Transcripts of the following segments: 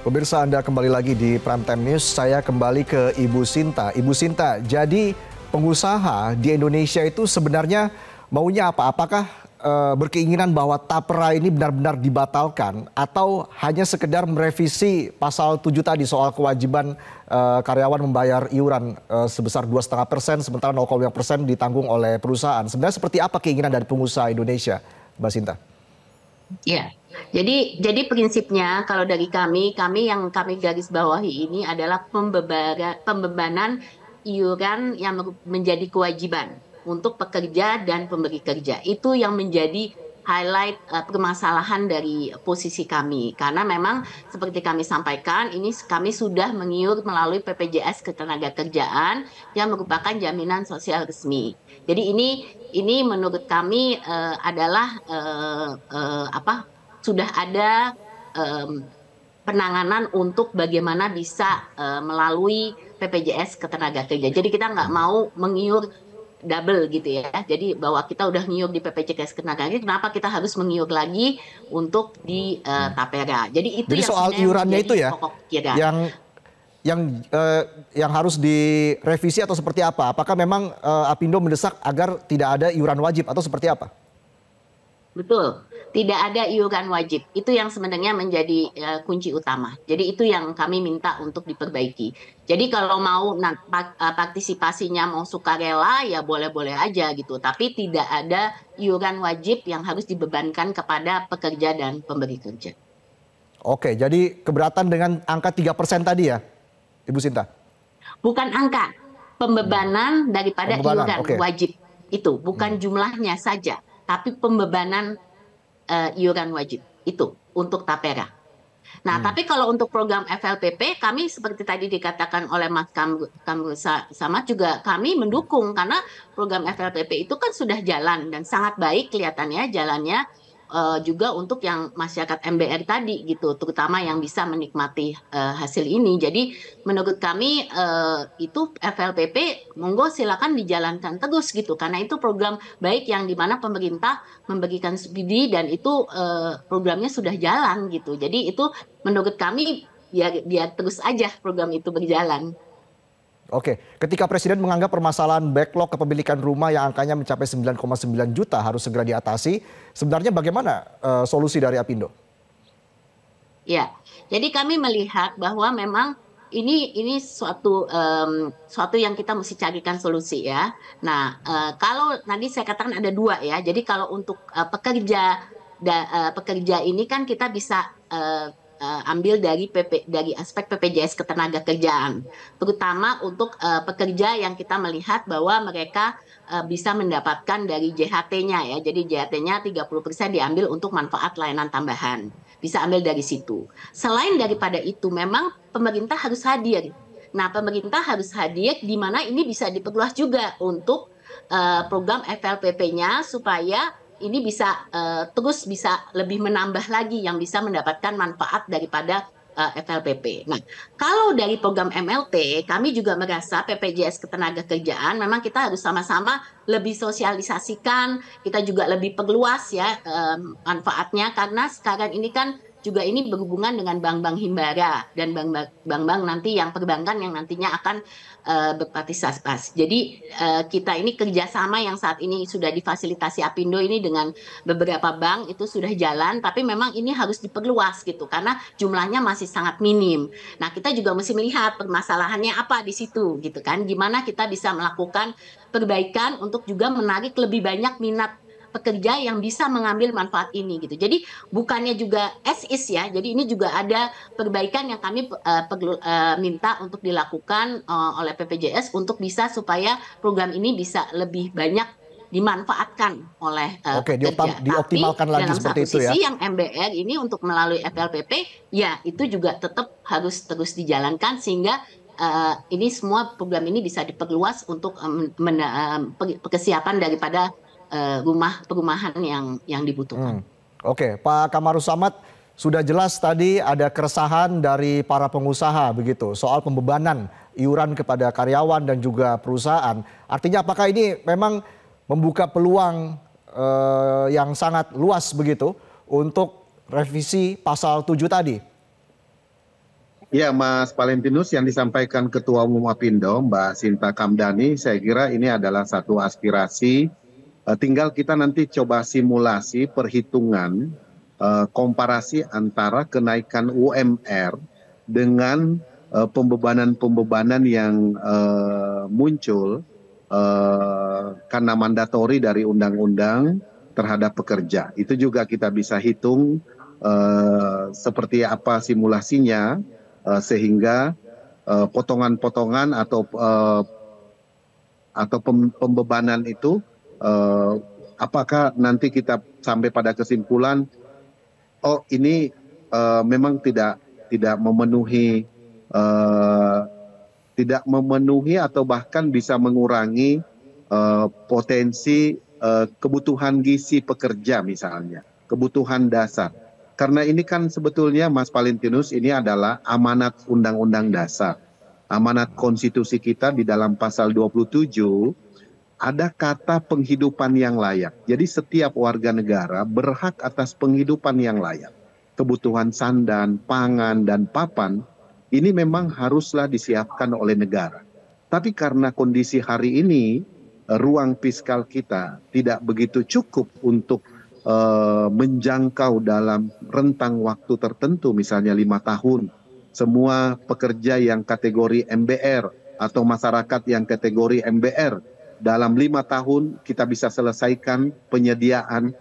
Pemirsa Anda kembali lagi di Primetime News, saya kembali ke Ibu Sinta. Ibu Sinta, jadi pengusaha di Indonesia itu sebenarnya maunya apa? Apakah e, berkeinginan bahwa tapera ini benar-benar dibatalkan atau hanya sekedar merevisi pasal 7 tadi soal kewajiban e, karyawan membayar iuran e, sebesar 2,5 persen sementara 0,5 persen ditanggung oleh perusahaan. Sebenarnya seperti apa keinginan dari pengusaha Indonesia, Mbak Sinta? ya jadi jadi prinsipnya kalau dari kami kami yang kami garis bawahi ini adalah pembebanan iuran yang menjadi kewajiban untuk pekerja dan pemberi kerja itu yang menjadi highlight uh, permasalahan dari posisi kami karena memang seperti kami sampaikan ini kami sudah mengiur melalui PPJS ketenagakerjaan yang merupakan jaminan sosial resmi. Jadi ini ini menurut kami uh, adalah uh, uh, apa sudah ada um, penanganan untuk bagaimana bisa uh, melalui PPJS ketenaga kerjaan Jadi kita nggak mau mengiur double gitu ya. Jadi bahwa kita udah nyiuk di PPJKS ini, kenapa kita harus mengiyuk lagi untuk di uh, Tapera. Jadi itu Jadi yang soal iurannya itu ya. kira. Yang yang uh, yang harus direvisi atau seperti apa? Apakah memang uh, Apindo mendesak agar tidak ada iuran wajib atau seperti apa? Betul, tidak ada iuran wajib. Itu yang sebenarnya menjadi uh, kunci utama. Jadi itu yang kami minta untuk diperbaiki. Jadi kalau mau nah, partisipasinya mau sukarela ya boleh-boleh aja gitu, tapi tidak ada iuran wajib yang harus dibebankan kepada pekerja dan pemberi kerja. Oke, jadi keberatan dengan angka tiga persen tadi ya, Ibu Sinta? Bukan angka, pembebanan daripada pembebanan, iuran okay. wajib itu, bukan hmm. jumlahnya saja tapi pembebanan uh, iuran wajib itu untuk tapera. Nah, hmm. tapi kalau untuk program FLPP kami seperti tadi dikatakan oleh Mas Kamru, sama juga kami mendukung karena program FLPP itu kan sudah jalan dan sangat baik kelihatannya jalannya uh, juga untuk yang masyarakat MBR tadi gitu, terutama yang bisa menikmati uh, hasil ini. Jadi menurut kami uh, itu FLPP monggo silakan dijalankan terus gitu, karena itu program baik yang dimana pemerintah memberikan subsidi dan itu uh, programnya sudah jalan gitu. Jadi itu menurut kami ya biar terus aja program itu berjalan. Oke, ketika Presiden menganggap permasalahan backlog kepemilikan rumah yang angkanya mencapai 9,9 juta harus segera diatasi, sebenarnya bagaimana uh, solusi dari Apindo? Ya, jadi kami melihat bahwa memang ini ini suatu um, suatu yang kita mesti carikan solusi ya. Nah, uh, kalau nanti saya katakan ada dua ya. Jadi kalau untuk uh, pekerja da, uh, pekerja ini kan kita bisa uh, uh, ambil dari PP, dari aspek PPJS ketenaga kerjaan, terutama untuk uh, pekerja yang kita melihat bahwa mereka uh, bisa mendapatkan dari JHT-nya ya. Jadi JHT-nya 30% diambil untuk manfaat layanan tambahan. Bisa ambil dari situ. Selain daripada itu memang pemerintah harus hadir. Nah, pemerintah harus hadir di mana ini bisa diperluas juga untuk uh, program FLPP-nya supaya ini bisa uh, terus bisa lebih menambah lagi yang bisa mendapatkan manfaat daripada uh, eh, FLPP. Nah, kalau dari program MLT, kami juga merasa PPJS ketenaga kerjaan memang kita harus sama-sama lebih sosialisasikan, kita juga lebih perluas ya um, manfaatnya karena sekarang ini kan juga ini berhubungan dengan bank-bank himbara dan bank-bank nanti yang perbankan yang nantinya akan uh, berpartisipasi. Jadi uh, kita ini kerjasama yang saat ini sudah difasilitasi Apindo ini dengan beberapa bank itu sudah jalan, tapi memang ini harus diperluas gitu karena jumlahnya masih sangat minim. Nah kita juga mesti melihat permasalahannya apa di situ gitu kan, gimana kita bisa melakukan perbaikan untuk juga menarik lebih banyak minat pekerja yang bisa mengambil manfaat ini gitu. Jadi bukannya juga as is ya. Jadi ini juga ada perbaikan yang kami uh, uh, minta untuk dilakukan uh, oleh PPJS untuk bisa supaya program ini bisa lebih banyak dimanfaatkan oleh uh, Oke, pekerja. Oke, dioptimalkan Tapi lagi dalam seperti satu itu ya. sisi yang MBR ini untuk melalui FLPP ya itu juga tetap harus terus dijalankan sehingga uh, ini semua program ini bisa diperluas untuk um, men, uh, daripada uh, rumah perumahan yang yang dibutuhkan. Hmm. Oke, okay. Pak Kamaru Samad sudah jelas tadi ada keresahan dari para pengusaha begitu soal pembebanan iuran kepada karyawan dan juga perusahaan. Artinya apakah ini memang membuka peluang uh, yang sangat luas begitu untuk revisi pasal 7 tadi? Ya Mas Valentinus yang disampaikan Ketua Umum Apindo Mbak Sinta Kamdani saya kira ini adalah satu aspirasi Eh, tinggal kita nanti coba simulasi perhitungan eh, komparasi antara kenaikan umr dengan eh, pembebanan-pembebanan yang muncul karena mandatori dari undang-undang terhadap pekerja. Itu juga kita bisa hitung seperti apa simulasinya sehingga potongan-potongan atau atau pembebanan itu Eh, apakah nanti kita sampai pada kesimpulan oh ini eh, memang tidak tidak memenuhi eh, tidak memenuhi atau bahkan bisa mengurangi potensi kebutuhan gizi pekerja misalnya kebutuhan dasar karena ini kan sebetulnya Mas Valentinus ini adalah amanat undang-undang dasar amanat konstitusi kita di dalam pasal 27 ada kata penghidupan yang layak. Jadi setiap warga negara berhak atas penghidupan yang layak. Kebutuhan sandan, pangan, dan papan ini memang haruslah disiapkan oleh negara. Tapi karena kondisi hari ini eh, ruang fiskal kita tidak begitu cukup untuk e, menjangkau dalam rentang waktu tertentu, misalnya lima tahun, semua pekerja yang kategori MBR atau masyarakat yang kategori MBR dalam lima tahun kita bisa selesaikan penyediaan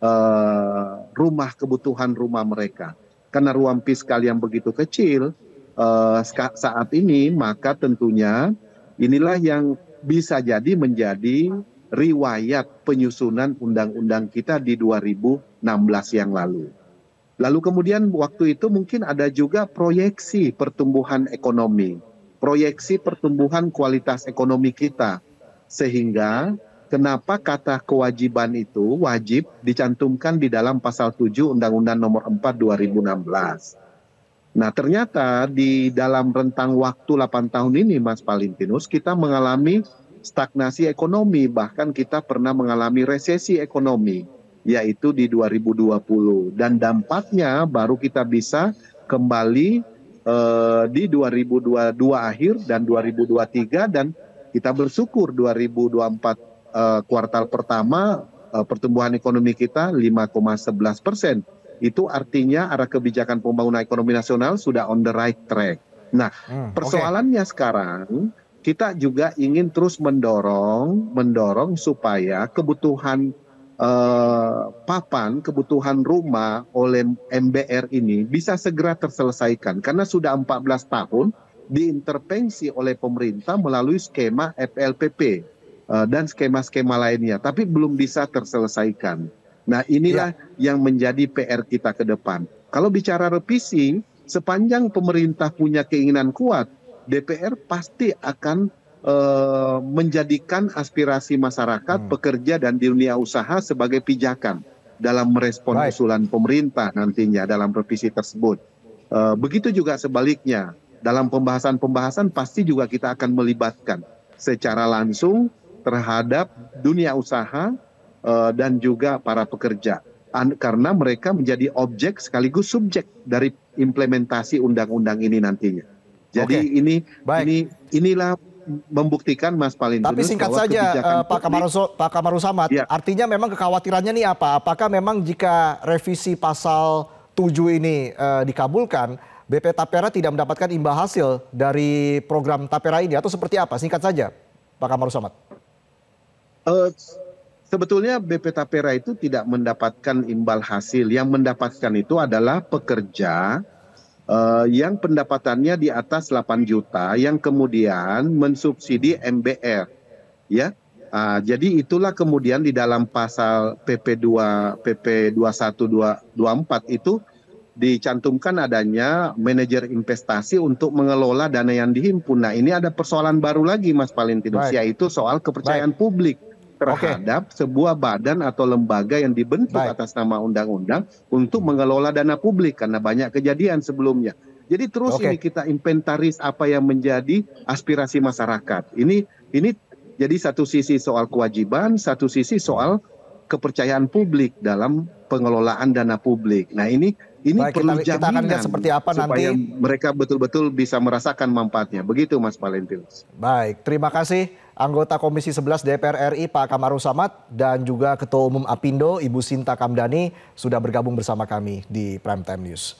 uh, rumah kebutuhan rumah mereka. Karena ruang fiskal yang begitu kecil uh, saat ini, maka tentunya inilah yang bisa jadi menjadi riwayat penyusunan undang-undang kita di 2016 yang lalu. Lalu kemudian waktu itu mungkin ada juga proyeksi pertumbuhan ekonomi, proyeksi pertumbuhan kualitas ekonomi kita sehingga kenapa kata kewajiban itu wajib dicantumkan di dalam pasal 7 Undang-Undang Nomor 4 2016. Nah, ternyata di dalam rentang waktu 8 tahun ini Mas Palintinus kita mengalami stagnasi ekonomi, bahkan kita pernah mengalami resesi ekonomi yaitu di 2020 dan dampaknya baru kita bisa kembali eh, di 2022 akhir dan 2023 dan kita bersyukur 2024 eh, kuartal pertama eh, pertumbuhan ekonomi kita 5,11 persen. Itu artinya arah kebijakan pembangunan ekonomi nasional sudah on the right track. Nah, hmm, persoalannya okay. sekarang kita juga ingin terus mendorong, mendorong supaya kebutuhan eh, papan, kebutuhan rumah oleh MBR ini bisa segera terselesaikan karena sudah 14 tahun diintervensi oleh pemerintah melalui skema FLPP eh, dan skema-skema lainnya, tapi belum bisa terselesaikan. Nah, inilah ya. yang menjadi PR kita ke depan. Kalau bicara revisi, sepanjang pemerintah punya keinginan kuat, DPR pasti akan uh, menjadikan aspirasi masyarakat, hmm. pekerja dan dunia usaha sebagai pijakan dalam merespon Baik. usulan pemerintah nantinya dalam revisi tersebut. Uh, begitu juga sebaliknya, dalam pembahasan-pembahasan pasti juga kita akan melibatkan secara langsung terhadap dunia usaha eh, dan juga para pekerja karena mereka menjadi objek sekaligus subjek dari implementasi undang-undang ini nantinya. Jadi okay. ini Baik. ini inilah membuktikan Mas Palin. Tapi singkat saja eh, Pak Kamaruso Pak Kamarusamat, ya. artinya memang kekhawatirannya nih apa? Apakah memang jika revisi pasal 7 ini uh, dikabulkan BP Tapera tidak mendapatkan imbal hasil dari program Tapera ini atau seperti apa? Singkat saja, Pak Kamaru Samad. Uh, sebetulnya BP Tapera itu tidak mendapatkan imbal hasil. Yang mendapatkan itu adalah pekerja uh, yang pendapatannya di atas 8 juta yang kemudian mensubsidi MBR. Ya. Uh, jadi itulah kemudian di dalam pasal PP2 PP21224 itu dicantumkan adanya manajer investasi untuk mengelola dana yang dihimpun. Nah, ini ada persoalan baru lagi Mas Valentinus Baik. yaitu soal kepercayaan Baik. publik terhadap okay. sebuah badan atau lembaga yang dibentuk Baik. atas nama undang-undang untuk mengelola dana publik karena banyak kejadian sebelumnya. Jadi terus okay. ini kita inventaris apa yang menjadi aspirasi masyarakat. Ini ini jadi satu sisi soal kewajiban, satu sisi soal kepercayaan publik dalam pengelolaan dana publik. Nah ini ini Baik, perlu kita, kita akan seperti apa supaya nanti mereka betul-betul bisa merasakan manfaatnya. Begitu Mas Valentinus. Baik, terima kasih anggota Komisi 11 DPR RI Pak Kamaru Samad dan juga Ketua Umum Apindo Ibu Sinta Kamdani sudah bergabung bersama kami di Prime Time News.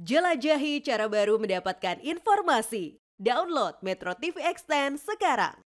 Jelajahi cara baru mendapatkan informasi. Download Metro TV Extend sekarang.